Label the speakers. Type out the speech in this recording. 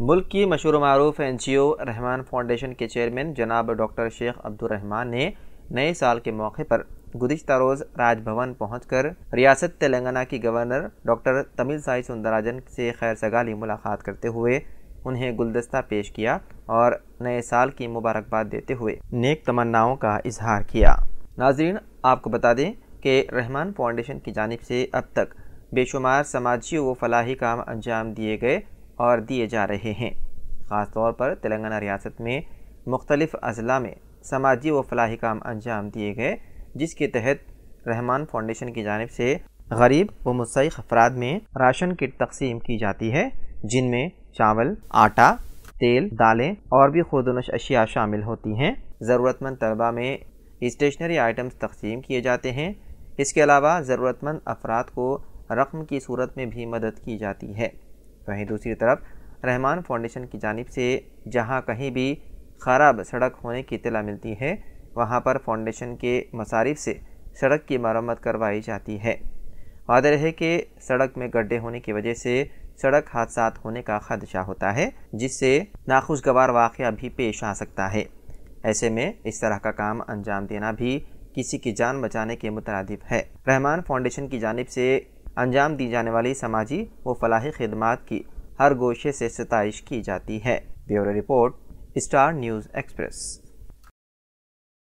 Speaker 1: मुल्क की मशहूर मरूफ N G O Rahman foundation के चेयरमैन जनाब डॉक्टर शेख अब्दुलरहमान ने नए साल के मौके पर गुजशत रोज़ राजभवन कर रियासत तेलंगाना की governor doctor Tamilisai Soundararajan से खैर सगाली मुलाकात करते हुए उन्हें गुलदस्ता पेश किया और नए साल की मुबारकबाद देते हुए नेक तमन्नाओं का इजहार किया नाजरीन आपको बता दें कि रहमान फाउंडेशन की जानब से अब तक बेशुमार समाजी व फलाही काम अंजाम दिए गए और दिए जा रहे हैं ख़ास तौर पर तेलंगाना रियासत में मुख्तलिफ़ अजला में समाजी व फलाही काम अंजाम दिए गए जिसके तहत रहमान फाउंडेशन की जानब से गरीब व मुसै अफराद में राशन किट तकसीम की जाती है जिनमें चावल आटा तेल दालें और भी खुरदनश अशिया शामिल होती हैं ज़रूरतमंद तलबा में स्टेशनरी आइटम्स तकसीम किए जाते हैं इसके अलावा ज़रूरतमंद अफराद को रकम की सूरत में भी मदद की जाती है वहीं दूसरी तरफ रहमान फाउंडेशन की जानब से जहाँ कहीं भी ख़राब सड़क होने की इतला मिलती है वहाँ पर फाउंडेशन के मसारिफ से सड़क की मरम्मत करवाई जाती है वादे है कि सड़क में गड्ढे होने की वजह से सड़क हादसा होने का खदशा होता है जिससे नाखुशगवार वाक़ भी पेश आ सकता है ऐसे में इस तरह का काम अंजाम देना भी किसी की जान बचाने के मुतरद है रहमान फाउंडेशन की जानब से अंजाम दी जाने वाली समाजी व फलाही खदमात की हर गोशे से सतश की जाती है bureau report star news express